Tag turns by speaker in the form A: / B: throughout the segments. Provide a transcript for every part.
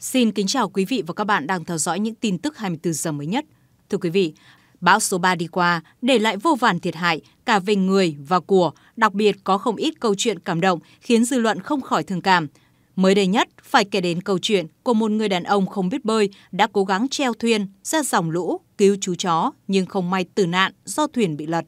A: Xin kính chào quý vị và các bạn đang theo dõi những tin tức 24 giờ mới nhất. Thưa quý vị, bão số 3 đi qua để lại vô vàn thiệt hại cả về người và của, đặc biệt có không ít câu chuyện cảm động khiến dư luận không khỏi thương cảm. Mới đây nhất, phải kể đến câu chuyện của một người đàn ông không biết bơi đã cố gắng treo thuyền ra dòng lũ cứu chú chó nhưng không may tử nạn do thuyền bị lật.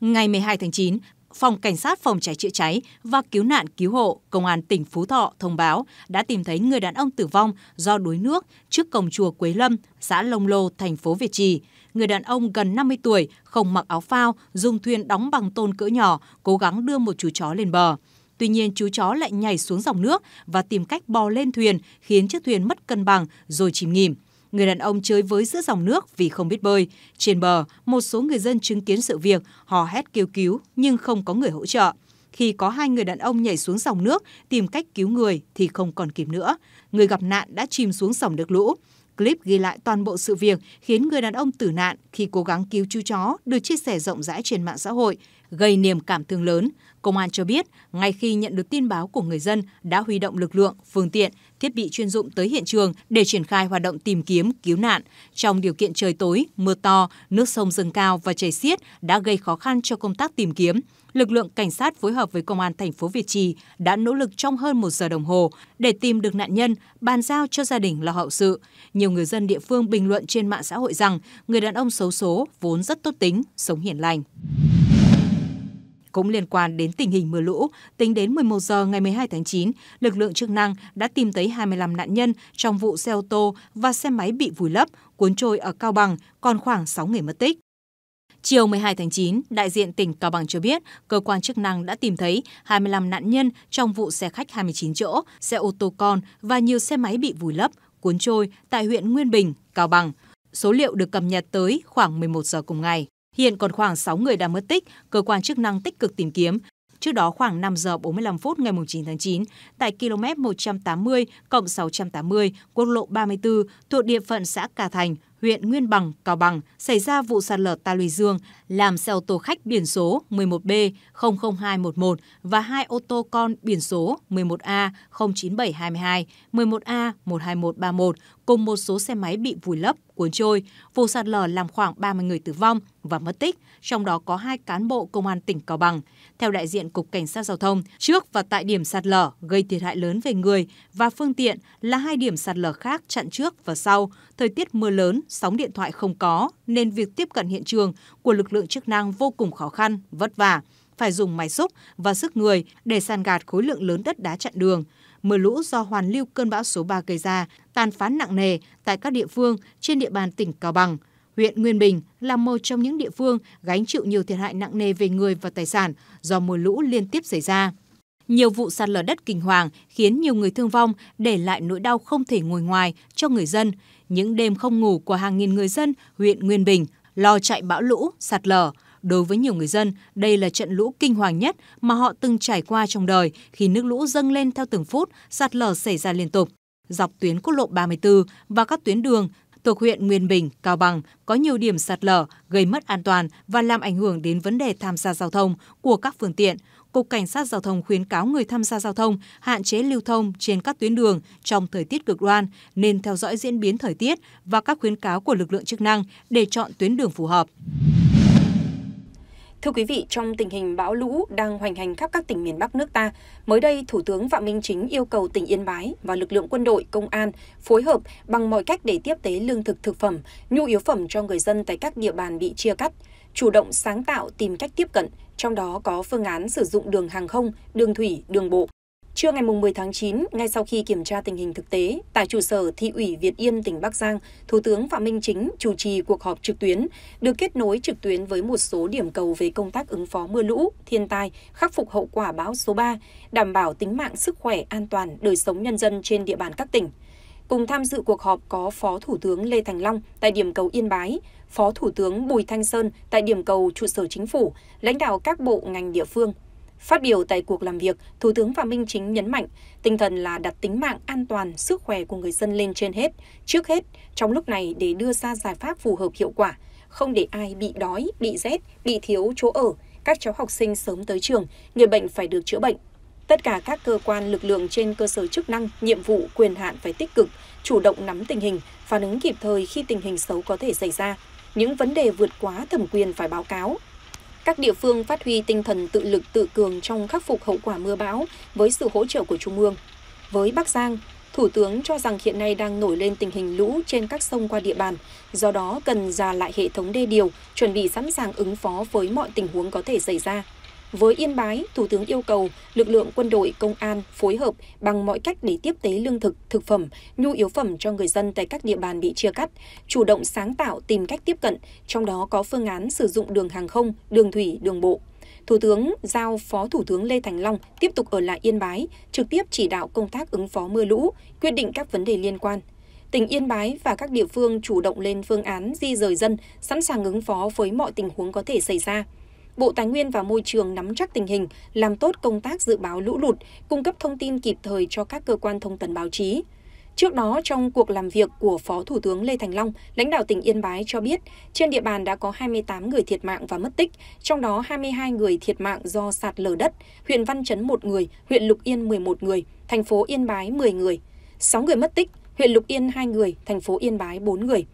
A: Ngày 12 tháng 9, Phòng Cảnh sát Phòng cháy chữa cháy và Cứu nạn Cứu hộ Công an tỉnh Phú Thọ thông báo đã tìm thấy người đàn ông tử vong do đuối nước trước cổng chùa Quế Lâm, xã Long Lô, thành phố Việt Trì. Người đàn ông gần 50 tuổi, không mặc áo phao, dùng thuyền đóng bằng tôn cỡ nhỏ, cố gắng đưa một chú chó lên bờ. Tuy nhiên, chú chó lại nhảy xuống dòng nước và tìm cách bò lên thuyền, khiến chiếc thuyền mất cân bằng rồi chìm nghỉm người đàn ông chơi với giữa dòng nước vì không biết bơi. Trên bờ, một số người dân chứng kiến sự việc, hò hét kêu cứu nhưng không có người hỗ trợ. Khi có hai người đàn ông nhảy xuống dòng nước tìm cách cứu người thì không còn kịp nữa. Người gặp nạn đã chìm xuống dòng nước lũ. Clip ghi lại toàn bộ sự việc khiến người đàn ông tử nạn khi cố gắng cứu chú chó được chia sẻ rộng rãi trên mạng xã hội gây niềm cảm thương lớn. Công an cho biết, ngay khi nhận được tin báo của người dân đã huy động lực lượng, phương tiện, thiết bị chuyên dụng tới hiện trường để triển khai hoạt động tìm kiếm, cứu nạn. Trong điều kiện trời tối, mưa to, nước sông dâng cao và chảy xiết đã gây khó khăn cho công tác tìm kiếm. Lực lượng cảnh sát phối hợp với công an thành phố Việt Trì đã nỗ lực trong hơn một giờ đồng hồ để tìm được nạn nhân, bàn giao cho gia đình lo hậu sự. Nhiều người dân địa phương bình luận trên mạng xã hội rằng người đàn ông xấu số vốn rất tốt tính, sống hiền lành. Cũng liên quan đến tình hình mưa lũ, tính đến 11 giờ ngày 12 tháng 9, lực lượng chức năng đã tìm thấy 25 nạn nhân trong vụ xe ô tô và xe máy bị vùi lấp, cuốn trôi ở Cao Bằng, còn khoảng 6 người mất tích. Chiều 12 tháng 9, đại diện tỉnh Cao Bằng cho biết, cơ quan chức năng đã tìm thấy 25 nạn nhân trong vụ xe khách 29 chỗ, xe ô tô con và nhiều xe máy bị vùi lấp, cuốn trôi tại huyện Nguyên Bình, Cao Bằng. Số liệu được cập nhật tới khoảng 11 giờ cùng ngày. Hiện còn khoảng 6 người đã mất tích, cơ quan chức năng tích cực tìm kiếm. Trước đó khoảng 5 giờ 45 phút ngày 9 tháng 9, tại km 180 cộng 680 quốc lộ 34 thuộc địa phận xã Cà Thành, huyện Nguyên Bằng, Cao Bằng xảy ra vụ sạt lở ta luy dương làm xe ô tô khách biển số 11B 00211 và hai ô tô con biển số 11A 09722, 11A 12131 cùng một số xe máy bị vùi lấp, cuốn trôi. Vụ sạt lở làm khoảng 30 người tử vong và mất tích, trong đó có hai cán bộ công an tỉnh Cao Bằng. Theo đại diện Cục Cảnh sát Giao thông, trước và tại điểm sạt lở gây thiệt hại lớn về người và phương tiện là hai điểm sạt lở khác chặn trước và sau. Thời tiết mưa lớn, sóng điện thoại không có, nên việc tiếp cận hiện trường của lực lượng chức năng vô cùng khó khăn, vất vả phải dùng máy xúc và sức người để san gạt khối lượng lớn đất đá chặn đường. Mưa lũ do hoàn lưu cơn bão số 3 gây ra tàn phá nặng nề tại các địa phương trên địa bàn tỉnh Cao Bằng. Huyện Nguyên Bình là một trong những địa phương gánh chịu nhiều thiệt hại nặng nề về người và tài sản do mưa lũ liên tiếp xảy ra. Nhiều vụ sạt lở đất kinh hoàng khiến nhiều người thương vong, để lại nỗi đau không thể ngồi ngoài cho người dân. Những đêm không ngủ của hàng nghìn người dân huyện Nguyên Bình lo chạy bão lũ, sạt lở – Đối với nhiều người dân, đây là trận lũ kinh hoàng nhất mà họ từng trải qua trong đời khi nước lũ dâng lên theo từng phút, sạt lở xảy ra liên tục. Dọc tuyến quốc lộ 34 và các tuyến đường thuộc huyện Nguyên Bình, Cao Bằng có nhiều điểm sạt lở gây mất an toàn và làm ảnh hưởng đến vấn đề tham gia giao thông của các phương tiện. Cục Cảnh sát Giao thông khuyến cáo người tham gia giao thông hạn chế lưu thông trên các tuyến đường trong thời tiết cực đoan, nên theo dõi diễn biến thời tiết và các khuyến cáo của lực lượng chức năng để chọn tuyến đường phù hợp.
B: Thưa quý vị, trong tình hình bão lũ đang hoành hành khắp các tỉnh miền Bắc nước ta, mới đây Thủ tướng Phạm Minh Chính yêu cầu tỉnh Yên Bái và lực lượng quân đội, công an phối hợp bằng mọi cách để tiếp tế lương thực thực phẩm, nhu yếu phẩm cho người dân tại các địa bàn bị chia cắt, chủ động sáng tạo tìm cách tiếp cận, trong đó có phương án sử dụng đường hàng không, đường thủy, đường bộ Trưa ngày 10 tháng 9, ngay sau khi kiểm tra tình hình thực tế, tại trụ sở Thị ủy Việt Yên tỉnh Bắc Giang, Thủ tướng Phạm Minh Chính chủ trì cuộc họp trực tuyến, được kết nối trực tuyến với một số điểm cầu về công tác ứng phó mưa lũ, thiên tai, khắc phục hậu quả bão số 3, đảm bảo tính mạng, sức khỏe, an toàn, đời sống nhân dân trên địa bàn các tỉnh. Cùng tham dự cuộc họp có Phó Thủ tướng Lê Thành Long tại điểm cầu Yên Bái, Phó Thủ tướng Bùi Thanh Sơn tại điểm cầu trụ sở chính phủ, lãnh đạo các bộ ngành địa phương, phát biểu tại cuộc làm việc thủ tướng phạm minh chính nhấn mạnh tinh thần là đặt tính mạng an toàn sức khỏe của người dân lên trên hết trước hết trong lúc này để đưa ra giải pháp phù hợp hiệu quả không để ai bị đói bị rét bị thiếu chỗ ở các cháu học sinh sớm tới trường người bệnh phải được chữa bệnh tất cả các cơ quan lực lượng trên cơ sở chức năng nhiệm vụ quyền hạn phải tích cực chủ động nắm tình hình phản ứng kịp thời khi tình hình xấu có thể xảy ra những vấn đề vượt quá thẩm quyền phải báo cáo các địa phương phát huy tinh thần tự lực tự cường trong khắc phục hậu quả mưa bão với sự hỗ trợ của Trung ương. Với Bắc Giang, Thủ tướng cho rằng hiện nay đang nổi lên tình hình lũ trên các sông qua địa bàn, do đó cần ra lại hệ thống đê điều, chuẩn bị sẵn sàng ứng phó với mọi tình huống có thể xảy ra. Với Yên Bái, Thủ tướng yêu cầu lực lượng quân đội, công an phối hợp bằng mọi cách để tiếp tế lương thực, thực phẩm, nhu yếu phẩm cho người dân tại các địa bàn bị chia cắt, chủ động sáng tạo tìm cách tiếp cận, trong đó có phương án sử dụng đường hàng không, đường thủy, đường bộ. Thủ tướng giao Phó Thủ tướng Lê Thành Long tiếp tục ở lại Yên Bái, trực tiếp chỉ đạo công tác ứng phó mưa lũ, quyết định các vấn đề liên quan. Tỉnh Yên Bái và các địa phương chủ động lên phương án di rời dân, sẵn sàng ứng phó với mọi tình huống có thể xảy ra. Bộ Tài nguyên và Môi trường nắm chắc tình hình, làm tốt công tác dự báo lũ lụt, cung cấp thông tin kịp thời cho các cơ quan thông tấn báo chí. Trước đó, trong cuộc làm việc của Phó Thủ tướng Lê Thành Long, lãnh đạo tỉnh Yên Bái cho biết trên địa bàn đã có 28 người thiệt mạng và mất tích, trong đó 22 người thiệt mạng do sạt lở đất, huyện Văn Chấn 1 người, huyện Lục Yên 11 người, thành phố Yên Bái 10 người, 6 người mất tích, huyện Lục Yên 2 người, thành phố Yên Bái 4 người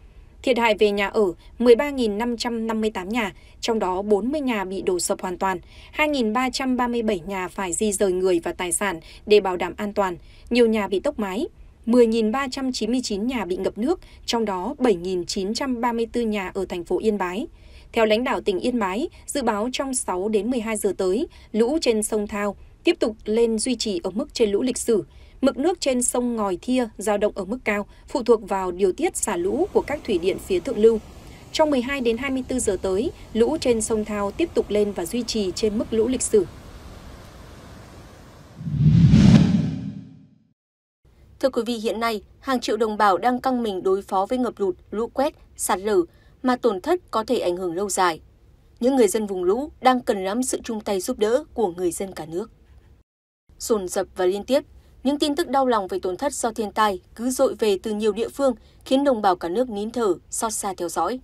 B: thiệt hại về nhà ở 13.558 nhà, trong đó 40 nhà bị đổ sập hoàn toàn, 2.337 nhà phải di rời người và tài sản để bảo đảm an toàn, nhiều nhà bị tốc mái, 10.399 nhà bị ngập nước, trong đó 7.934 nhà ở thành phố Yên Bái. Theo lãnh đạo tỉnh Yên Bái, dự báo trong 6 đến 12 giờ tới, lũ trên sông Thao tiếp tục lên duy trì ở mức trên lũ lịch sử, Mực nước trên sông Ngòi Thia giao động ở mức cao, phụ thuộc vào điều tiết xả lũ của các thủy điện phía thượng lưu. Trong 12 đến 24 giờ tới, lũ trên sông Thao tiếp tục lên và duy trì trên mức lũ lịch sử.
C: Thưa quý vị, hiện nay, hàng triệu đồng bào đang căng mình đối phó với ngập lụt, lũ quét, sạt lở mà tổn thất có thể ảnh hưởng lâu dài. Những người dân vùng lũ đang cần lắm sự chung tay giúp đỡ của người dân cả nước. Dồn dập và liên tiếp, những tin tức đau lòng về tổn thất do thiên tai cứ dội về từ nhiều địa phương khiến đồng bào cả nước nín thở, xót xa theo dõi.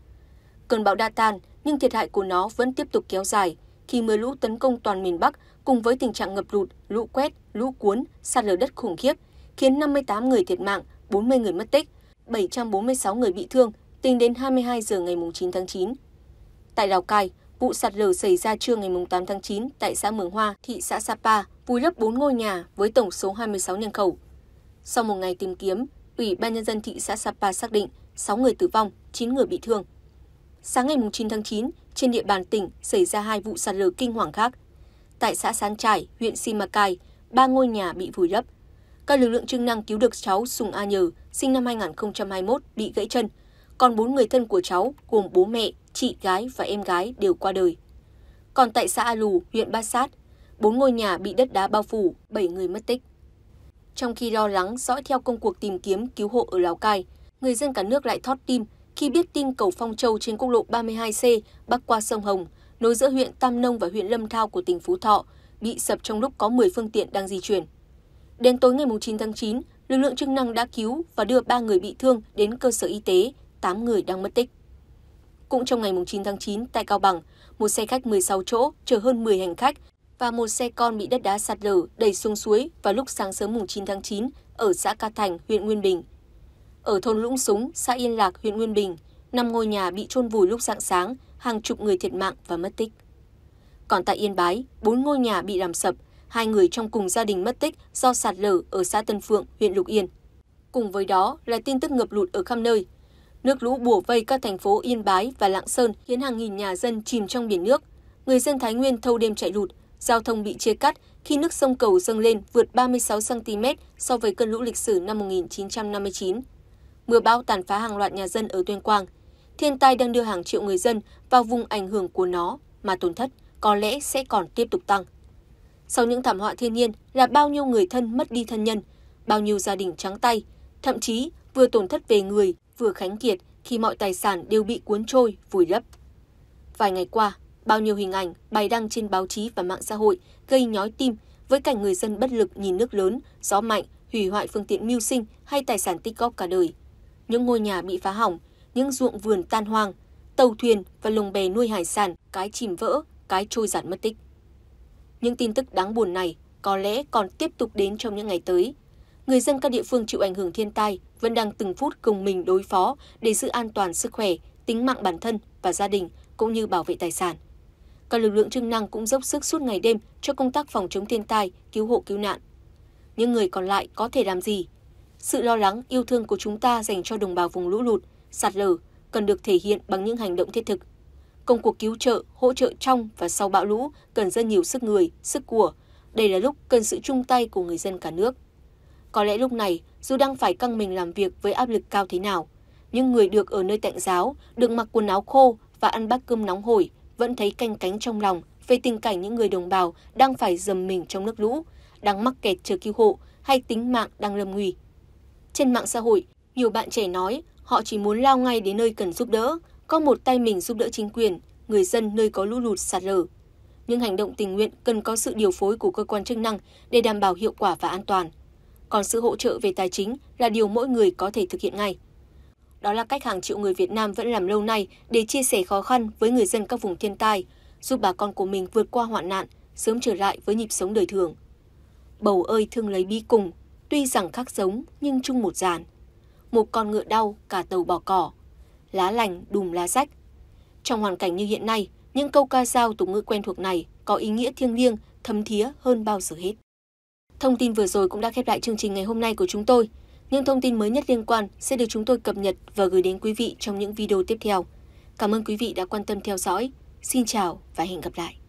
C: Cơn bão đã tan nhưng thiệt hại của nó vẫn tiếp tục kéo dài khi mưa lũ tấn công toàn miền Bắc cùng với tình trạng ngập lụt, lũ quét, lũ cuốn, sạt lở đất khủng khiếp khiến 58 người thiệt mạng, 40 người mất tích, 746 người bị thương tính đến 22 giờ ngày 9 tháng 9. Tại Lào Cai, vụ sạt lở xảy ra trưa ngày 8 tháng 9 tại xã Mường Hoa, thị xã Sapa, vùi lấp 4 ngôi nhà với tổng số 26 nhân khẩu. Sau một ngày tìm kiếm, Ủy ban Nhân dân thị xã Sapa xác định 6 người tử vong, 9 người bị thương. Sáng ngày 9 tháng 9, trên địa bàn tỉnh xảy ra hai vụ sạt lở kinh hoàng khác. Tại xã Sán Trải, huyện Simacai, ba ngôi nhà bị vùi lấp. Các lực lượng chức năng cứu được cháu Sùng A Nhờ, sinh năm 2021, bị gãy chân, còn bốn người thân của cháu gồm bố mẹ, chị gái và em gái đều qua đời. Còn tại xã A Lù, huyện Bát Sát, bốn ngôi nhà bị đất đá bao phủ, bảy người mất tích. Trong khi lo lắng dõi theo công cuộc tìm kiếm cứu hộ ở Lào Cai, người dân cả nước lại thót tim khi biết tin cầu Phong Châu trên quốc lộ 32C bắc qua sông Hồng, nối giữa huyện Tam Nông và huyện Lâm Thao của tỉnh Phú Thọ, bị sập trong lúc có 10 phương tiện đang di chuyển. Đến tối ngày 9 tháng 9, lực lượng chức năng đã cứu và đưa 3 người bị thương đến cơ sở y tế 8 người đang mất tích. Cũng trong ngày 9 tháng 9 tại Cao Bằng, một xe khách 16 chỗ chở hơn 10 hành khách và một xe con bị đất đá sạt lở đẩy xuống suối vào lúc sáng sớm mùng 9 tháng 9 ở xã Ca Thành, huyện Nguyên Bình. Ở thôn Lũng Súng, xã Yên Lạc, huyện Nguyên Bình, năm ngôi nhà bị chôn vùi lúc rạng sáng, hàng chục người thiệt mạng và mất tích. Còn tại Yên Bái, bốn ngôi nhà bị làm sập, hai người trong cùng gia đình mất tích do sạt lở ở xã Tân Phượng, huyện Lục Yên. Cùng với đó là tin tức ngập lụt ở khắp nơi, Nước lũ bùa vây các thành phố Yên Bái và Lạng Sơn khiến hàng nghìn nhà dân chìm trong biển nước. Người dân Thái Nguyên thâu đêm chạy lụt, giao thông bị chia cắt khi nước sông cầu dâng lên vượt 36 cm so với cơn lũ lịch sử năm 1959. Mưa bão tàn phá hàng loạt nhà dân ở Tuyên Quang. Thiên tai đang đưa hàng triệu người dân vào vùng ảnh hưởng của nó mà tổn thất có lẽ sẽ còn tiếp tục tăng. Sau những thảm họa thiên nhiên là bao nhiêu người thân mất đi thân nhân, bao nhiêu gia đình trắng tay, thậm chí vừa tổn thất về người vừa khánh kiệt khi mọi tài sản đều bị cuốn trôi, vùi lấp. Vài ngày qua, bao nhiêu hình ảnh bài đăng trên báo chí và mạng xã hội gây nhói tim với cảnh người dân bất lực nhìn nước lớn, gió mạnh hủy hoại phương tiện mưu sinh hay tài sản tích góp cả đời. Những ngôi nhà bị phá hỏng, những ruộng vườn tan hoang, tàu thuyền và lồng bè nuôi hải sản, cái chìm vỡ, cái trôi giạt mất tích. Những tin tức đáng buồn này có lẽ còn tiếp tục đến trong những ngày tới người dân các địa phương chịu ảnh hưởng thiên tai vẫn đang từng phút cùng mình đối phó để giữ an toàn sức khỏe, tính mạng bản thân và gia đình cũng như bảo vệ tài sản. Các lực lượng chức năng cũng dốc sức suốt ngày đêm cho công tác phòng chống thiên tai, cứu hộ cứu nạn. Những người còn lại có thể làm gì? Sự lo lắng, yêu thương của chúng ta dành cho đồng bào vùng lũ lụt, sạt lở cần được thể hiện bằng những hành động thiết thực. Công cuộc cứu trợ, hỗ trợ trong và sau bão lũ cần rất nhiều sức người, sức của. Đây là lúc cần sự chung tay của người dân cả nước. Có lẽ lúc này, dù đang phải căng mình làm việc với áp lực cao thế nào, nhưng người được ở nơi tạnh giáo, được mặc quần áo khô và ăn bát cơm nóng hổi vẫn thấy canh cánh trong lòng về tình cảnh những người đồng bào đang phải dầm mình trong nước lũ, đang mắc kẹt chờ cứu hộ hay tính mạng đang lâm nguy. Trên mạng xã hội, nhiều bạn trẻ nói họ chỉ muốn lao ngay đến nơi cần giúp đỡ, có một tay mình giúp đỡ chính quyền, người dân nơi có lũ lụt sạt lở. Nhưng hành động tình nguyện cần có sự điều phối của cơ quan chức năng để đảm bảo hiệu quả và an toàn còn sự hỗ trợ về tài chính là điều mỗi người có thể thực hiện ngay. Đó là cách hàng triệu người Việt Nam vẫn làm lâu nay để chia sẻ khó khăn với người dân các vùng thiên tai, giúp bà con của mình vượt qua hoạn nạn, sớm trở lại với nhịp sống đời thường. Bầu ơi thương lấy bi cùng, tuy rằng khác giống nhưng chung một dàn. Một con ngựa đau, cả tàu bỏ cỏ, lá lành đùm lá rách. Trong hoàn cảnh như hiện nay, những câu ca dao tục ngữ quen thuộc này có ý nghĩa thiêng liêng, thấm thía hơn bao giờ hết. Thông tin vừa rồi cũng đã khép lại chương trình ngày hôm nay của chúng tôi. Những thông tin mới nhất liên quan sẽ được chúng tôi cập nhật và gửi đến quý vị trong những video tiếp theo. Cảm ơn quý vị đã quan tâm theo dõi. Xin chào và hẹn gặp lại.